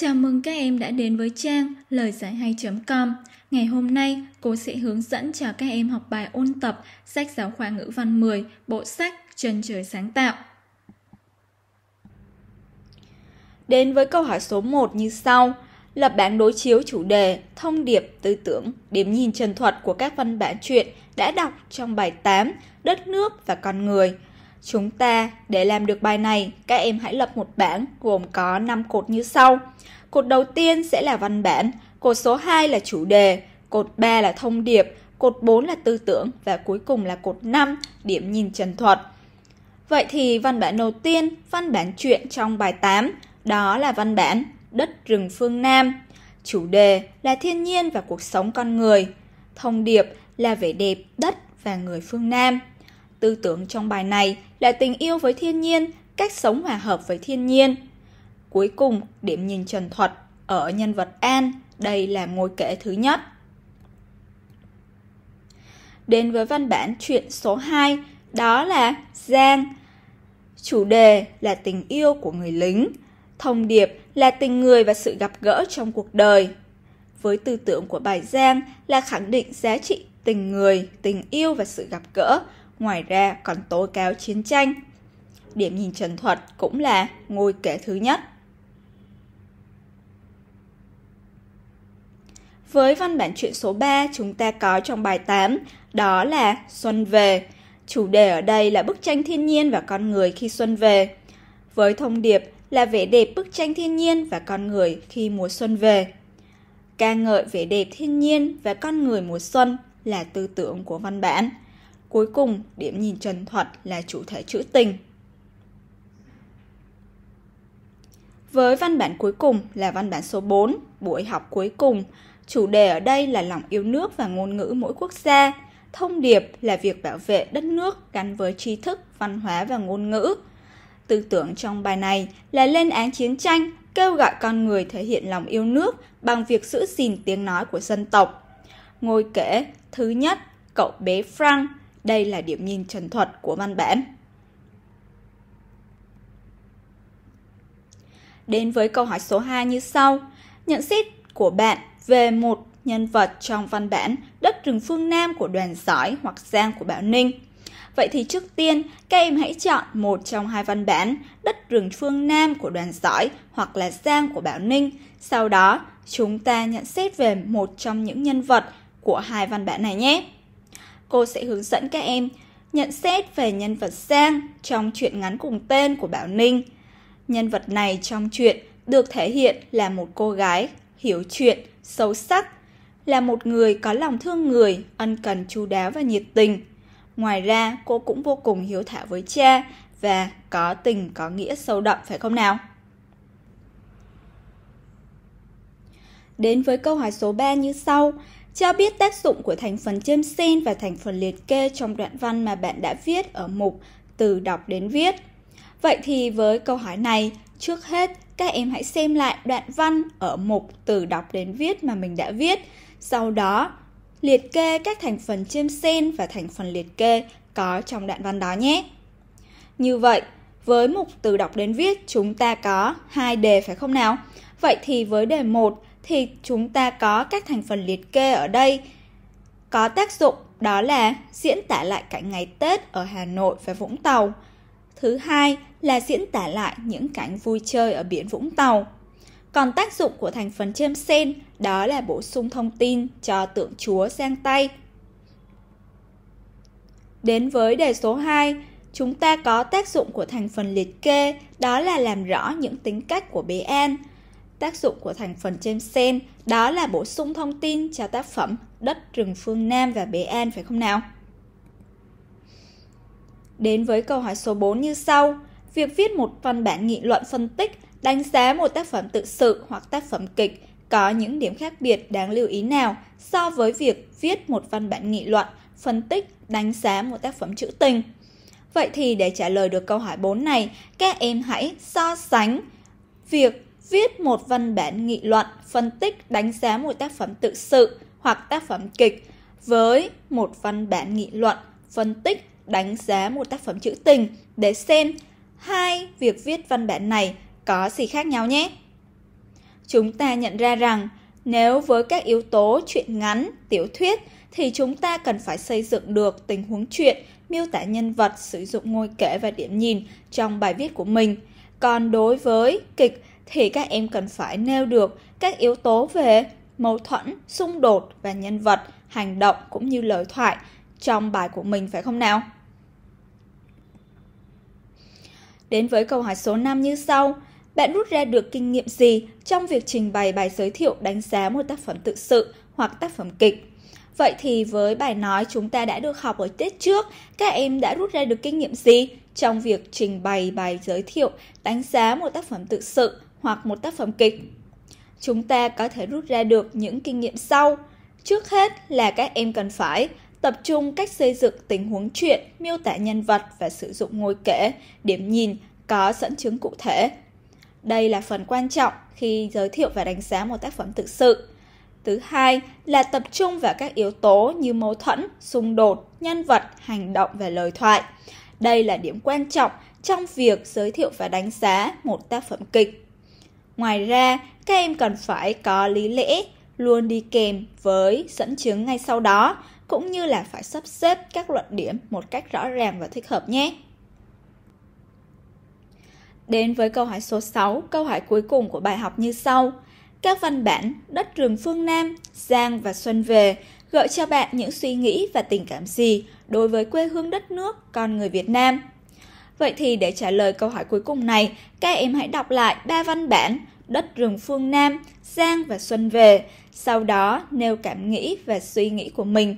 Chào mừng các em đã đến với trang lời giải hay.com. Ngày hôm nay, cô sẽ hướng dẫn cho các em học bài ôn tập sách giáo khoa ngữ văn 10, bộ sách Chân trời sáng tạo. Đến với câu hỏi số 1 như sau. Lập bảng đối chiếu chủ đề, thông điệp, tư tưởng, điểm nhìn chân thuật của các văn bản truyện đã đọc trong bài 8 Đất nước và con người – Chúng ta, để làm được bài này, các em hãy lập một bảng gồm có 5 cột như sau. Cột đầu tiên sẽ là văn bản, cột số 2 là chủ đề, cột 3 là thông điệp, cột 4 là tư tưởng và cuối cùng là cột 5, điểm nhìn trần thuật. Vậy thì văn bản đầu tiên, văn bản truyện trong bài 8, đó là văn bản Đất rừng phương Nam. Chủ đề là thiên nhiên và cuộc sống con người. Thông điệp là vẻ đẹp đất và người phương Nam. Tư tưởng trong bài này là tình yêu với thiên nhiên, cách sống hòa hợp với thiên nhiên. Cuối cùng, điểm nhìn Trần Thuật ở nhân vật An, đây là ngôi kể thứ nhất. Đến với văn bản chuyện số 2, đó là Giang. Chủ đề là tình yêu của người lính, thông điệp là tình người và sự gặp gỡ trong cuộc đời. Với tư tưởng của bài Giang là khẳng định giá trị tình người, tình yêu và sự gặp gỡ ngoài ra còn tố cáo chiến tranh. Điểm nhìn Trần Thuật cũng là ngôi kể thứ nhất. Với văn bản truyện số 3 chúng ta có trong bài 8, đó là Xuân về. Chủ đề ở đây là bức tranh thiên nhiên và con người khi xuân về. Với thông điệp là vẻ đẹp bức tranh thiên nhiên và con người khi mùa xuân về. Ca ngợi vẻ đẹp thiên nhiên và con người mùa xuân là tư tưởng của văn bản. Cuối cùng, điểm nhìn trần thuật là chủ thể trữ tình. Với văn bản cuối cùng là văn bản số 4, buổi học cuối cùng, chủ đề ở đây là lòng yêu nước và ngôn ngữ mỗi quốc gia. Thông điệp là việc bảo vệ đất nước gắn với tri thức, văn hóa và ngôn ngữ. Tư tưởng trong bài này là lên án chiến tranh, kêu gọi con người thể hiện lòng yêu nước bằng việc giữ gìn tiếng nói của dân tộc. Ngôi kể thứ nhất, cậu bé Frank đây là điểm nhìn trần thuật của văn bản. Đến với câu hỏi số 2 như sau. Nhận xét của bạn về một nhân vật trong văn bản Đất rừng phương Nam của đoàn giỏi hoặc Giang của Bảo Ninh. Vậy thì trước tiên, các em hãy chọn một trong hai văn bản Đất rừng phương Nam của đoàn giỏi hoặc là Giang của Bảo Ninh. Sau đó, chúng ta nhận xét về một trong những nhân vật của hai văn bản này nhé cô sẽ hướng dẫn các em nhận xét về nhân vật Sang trong truyện ngắn cùng tên của Bảo Ninh. Nhân vật này trong truyện được thể hiện là một cô gái hiểu chuyện, sâu sắc, là một người có lòng thương người, ân cần chu đáo và nhiệt tình. Ngoài ra, cô cũng vô cùng hiếu thảo với cha và có tình có nghĩa sâu đậm phải không nào? Đến với câu hỏi số 3 như sau, cho biết tác dụng của thành phần chêm sen và thành phần liệt kê trong đoạn văn mà bạn đã viết ở mục từ đọc đến viết. Vậy thì với câu hỏi này, trước hết các em hãy xem lại đoạn văn ở mục từ đọc đến viết mà mình đã viết, sau đó liệt kê các thành phần chêm sen và thành phần liệt kê có trong đoạn văn đó nhé. Như vậy, với mục từ đọc đến viết chúng ta có hai đề phải không nào? Vậy thì với đề 1 thì chúng ta có các thành phần liệt kê ở đây có tác dụng đó là diễn tả lại cảnh ngày Tết ở Hà Nội và Vũng Tàu. Thứ hai là diễn tả lại những cảnh vui chơi ở biển Vũng Tàu. Còn tác dụng của thành phần chêm sen đó là bổ sung thông tin cho tượng Chúa sang tay. Đến với đề số 2, chúng ta có tác dụng của thành phần liệt kê, đó là làm rõ những tính cách của bé An – Tác dụng của thành phần trên sen đó là bổ sung thông tin cho tác phẩm Đất rừng phương Nam và Bế An phải không nào? Đến với câu hỏi số 4 như sau. Việc viết một văn bản nghị luận phân tích, đánh giá một tác phẩm tự sự hoặc tác phẩm kịch có những điểm khác biệt đáng lưu ý nào so với việc viết một văn bản nghị luận, phân tích, đánh giá một tác phẩm trữ tình? Vậy thì để trả lời được câu hỏi 4 này, các em hãy so sánh việc viết một văn bản nghị luận, phân tích, đánh giá một tác phẩm tự sự hoặc tác phẩm kịch với một văn bản nghị luận, phân tích, đánh giá một tác phẩm trữ tình để xem hai việc viết văn bản này có gì khác nhau nhé. Chúng ta nhận ra rằng nếu với các yếu tố truyện ngắn, tiểu thuyết thì chúng ta cần phải xây dựng được tình huống truyện, miêu tả nhân vật, sử dụng ngôi kể và điểm nhìn trong bài viết của mình. Còn đối với kịch thì các em cần phải nêu được các yếu tố về mâu thuẫn, xung đột và nhân vật, hành động cũng như lời thoại trong bài của mình phải không nào? Đến với câu hỏi số 5 như sau, bạn rút ra được kinh nghiệm gì trong việc trình bày bài giới thiệu đánh giá một tác phẩm tự sự hoặc tác phẩm kịch? Vậy thì với bài nói chúng ta đã được học ở tiết trước, các em đã rút ra được kinh nghiệm gì trong việc trình bày bài giới thiệu đánh giá một tác phẩm tự sự hoặc một tác phẩm kịch. Chúng ta có thể rút ra được những kinh nghiệm sau. Trước hết là các em cần phải tập trung cách xây dựng tình huống chuyện, miêu tả nhân vật và sử dụng ngôi kể, điểm nhìn có dẫn chứng cụ thể. Đây là phần quan trọng khi giới thiệu và đánh giá một tác phẩm thực sự. Thứ hai là tập trung vào các yếu tố như mâu thuẫn, xung đột, nhân vật, hành động và lời thoại. Đây là điểm quan trọng trong việc giới thiệu và đánh giá một tác phẩm kịch. Ngoài ra, các em cần phải có lý lẽ luôn đi kèm với dẫn chứng ngay sau đó, cũng như là phải sắp xếp các luận điểm một cách rõ ràng và thích hợp nhé. Đến với câu hỏi số 6, câu hỏi cuối cùng của bài học như sau. Các văn bản Đất rừng phương Nam, Giang và Xuân về gợi cho bạn những suy nghĩ và tình cảm gì đối với quê hương đất nước con người Việt Nam? Vậy thì để trả lời câu hỏi cuối cùng này, các em hãy đọc lại ba văn bản Đất rừng phương Nam, Giang và Xuân về, sau đó nêu cảm nghĩ và suy nghĩ của mình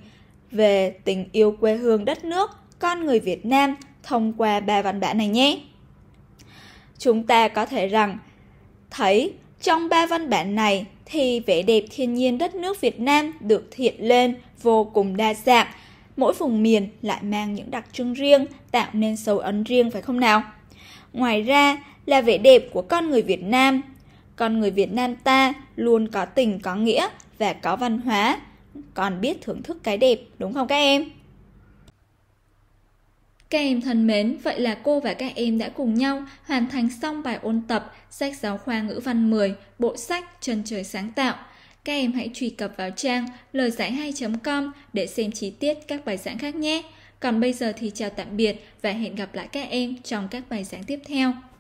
về tình yêu quê hương đất nước, con người Việt Nam thông qua ba văn bản này nhé. Chúng ta có thể rằng thấy trong ba văn bản này thì vẻ đẹp thiên nhiên đất nước Việt Nam được hiện lên vô cùng đa dạng mỗi vùng miền lại mang những đặc trưng riêng, tạo nên dấu ấn riêng phải không nào? Ngoài ra là vẻ đẹp của con người Việt Nam. Con người Việt Nam ta luôn có tình, có nghĩa và có văn hóa, còn biết thưởng thức cái đẹp, đúng không các em? Các em thân mến, vậy là cô và các em đã cùng nhau hoàn thành xong bài ôn tập sách giáo khoa ngữ văn 10, bộ sách Trần trời sáng tạo – các em hãy truy cập vào trang lời giải 2.com để xem chi tiết các bài giảng khác nhé. Còn bây giờ thì chào tạm biệt và hẹn gặp lại các em trong các bài giảng tiếp theo.